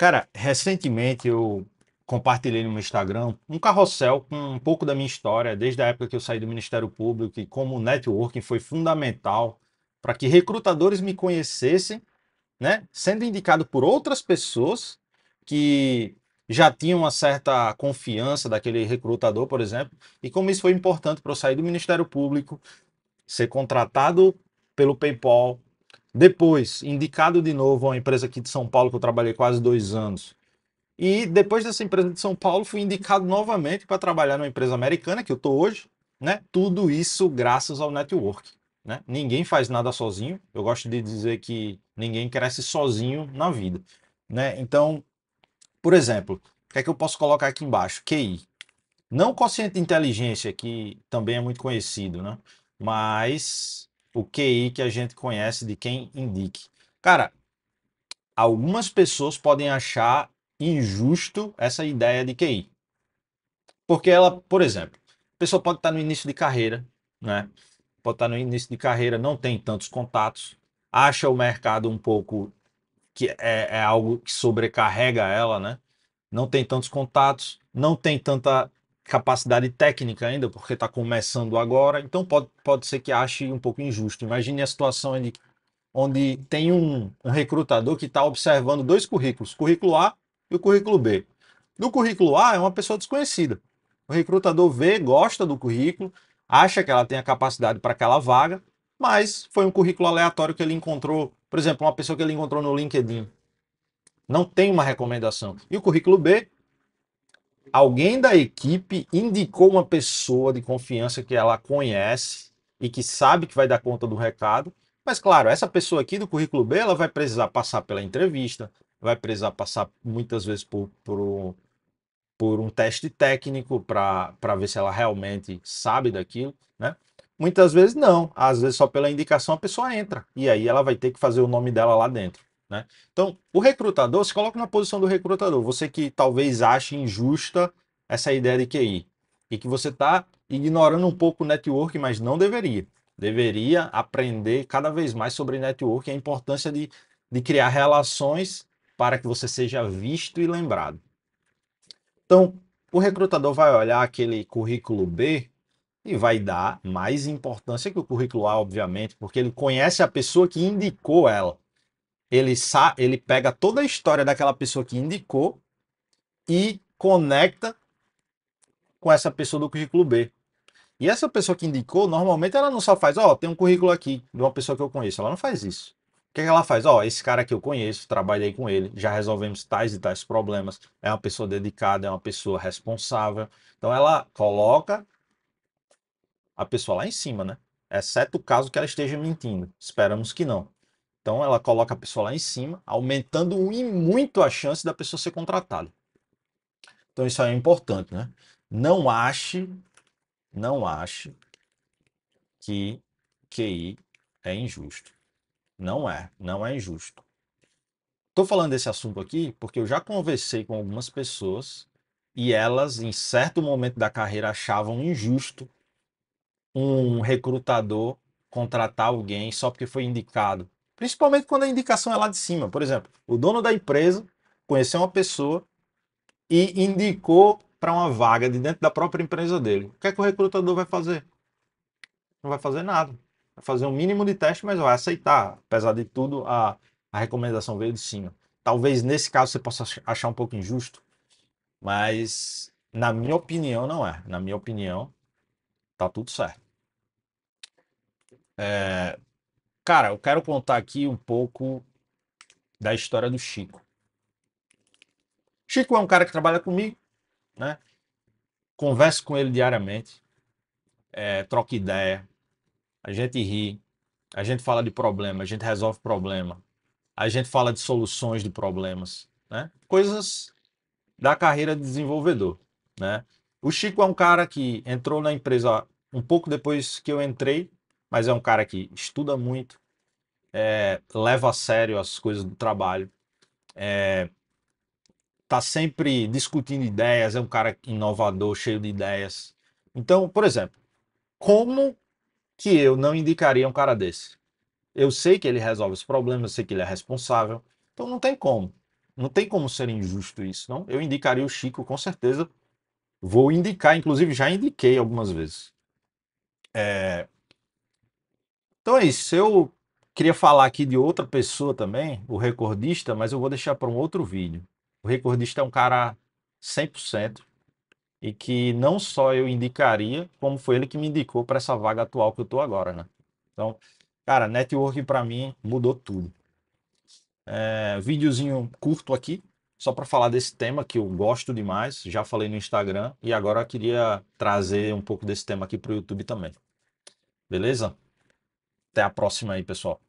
Cara, recentemente eu compartilhei no meu Instagram um carrossel com um pouco da minha história, desde a época que eu saí do Ministério Público e como o networking foi fundamental para que recrutadores me conhecessem, né? Sendo indicado por outras pessoas que já tinham uma certa confiança daquele recrutador, por exemplo, e como isso foi importante para eu sair do Ministério Público, ser contratado pelo PayPal, depois, indicado de novo a uma empresa aqui de São Paulo, que eu trabalhei quase dois anos. E depois dessa empresa de São Paulo, fui indicado novamente para trabalhar numa empresa americana, que eu estou hoje. Né? Tudo isso graças ao network. Né? Ninguém faz nada sozinho. Eu gosto de dizer que ninguém cresce sozinho na vida. Né? Então, por exemplo, o que é que eu posso colocar aqui embaixo? QI. Não o quociente de inteligência, que também é muito conhecido, né? mas o QI que a gente conhece de quem indique. Cara, algumas pessoas podem achar injusto essa ideia de QI. Porque ela, por exemplo, a pessoa pode estar no início de carreira, né? Pode estar no início de carreira, não tem tantos contatos, acha o mercado um pouco que é, é algo que sobrecarrega ela, né? Não tem tantos contatos, não tem tanta capacidade técnica ainda, porque está começando agora, então pode, pode ser que ache um pouco injusto. Imagine a situação onde, onde tem um, um recrutador que está observando dois currículos, currículo A e o currículo B. No currículo A é uma pessoa desconhecida. O recrutador vê, gosta do currículo, acha que ela tem a capacidade para aquela vaga, mas foi um currículo aleatório que ele encontrou, por exemplo, uma pessoa que ele encontrou no LinkedIn. Não tem uma recomendação. E o currículo B alguém da equipe indicou uma pessoa de confiança que ela conhece e que sabe que vai dar conta do recado. Mas claro, essa pessoa aqui do currículo B, ela vai precisar passar pela entrevista, vai precisar passar muitas vezes por, por, por um teste técnico para ver se ela realmente sabe daquilo, né? Muitas vezes não, às vezes só pela indicação a pessoa entra e aí ela vai ter que fazer o nome dela lá dentro. Né? Então, o recrutador, se coloca na posição do recrutador, você que talvez ache injusta essa ideia de QI e que você está ignorando um pouco o network, mas não deveria. Deveria aprender cada vez mais sobre network e a importância de, de criar relações para que você seja visto e lembrado. Então, o recrutador vai olhar aquele currículo B e vai dar mais importância que o currículo A, obviamente, porque ele conhece a pessoa que indicou ela ele, sa ele pega toda a história daquela pessoa que indicou e conecta com essa pessoa do currículo B. E essa pessoa que indicou, normalmente ela não só faz, ó, oh, tem um currículo aqui de uma pessoa que eu conheço. Ela não faz isso. O que, é que ela faz? Ó, oh, esse cara que eu conheço, trabalhei com ele, já resolvemos tais e tais problemas. É uma pessoa dedicada, é uma pessoa responsável. Então ela coloca a pessoa lá em cima, né? Exceto o caso que ela esteja mentindo. Esperamos que não. Então ela coloca a pessoa lá em cima, aumentando muito a chance da pessoa ser contratada. Então isso é importante, né? Não ache, não ache que QI é injusto. Não é, não é injusto. Estou falando desse assunto aqui porque eu já conversei com algumas pessoas e elas, em certo momento da carreira, achavam injusto um recrutador contratar alguém só porque foi indicado Principalmente quando a indicação é lá de cima. Por exemplo, o dono da empresa conheceu uma pessoa e indicou para uma vaga de dentro da própria empresa dele. O que é que o recrutador vai fazer? Não vai fazer nada. Vai fazer um mínimo de teste, mas vai aceitar. Apesar de tudo, a, a recomendação veio de cima. Talvez nesse caso você possa achar um pouco injusto, mas na minha opinião não é. Na minha opinião, tá tudo certo. É, Cara, eu quero contar aqui um pouco da história do Chico. Chico é um cara que trabalha comigo, né? Converso com ele diariamente, é, troca ideia, a gente ri, a gente fala de problema, a gente resolve problema, a gente fala de soluções de problemas, né? Coisas da carreira de desenvolvedor, né? O Chico é um cara que entrou na empresa um pouco depois que eu entrei, mas é um cara que estuda muito, é, leva a sério as coisas do trabalho, é, tá sempre discutindo ideias, é um cara inovador, cheio de ideias. Então, por exemplo, como que eu não indicaria um cara desse? Eu sei que ele resolve os problemas, eu sei que ele é responsável, então não tem como. Não tem como ser injusto isso, não? Eu indicaria o Chico, com certeza. Vou indicar, inclusive já indiquei algumas vezes. É, então é isso. Eu queria falar aqui de outra pessoa também, o recordista, mas eu vou deixar para um outro vídeo. O recordista é um cara 100% e que não só eu indicaria, como foi ele que me indicou para essa vaga atual que eu estou agora, né? Então, cara, network para mim mudou tudo. É, videozinho curto aqui, só para falar desse tema que eu gosto demais, já falei no Instagram e agora queria trazer um pouco desse tema aqui para o YouTube também. Beleza? Até a próxima aí, pessoal.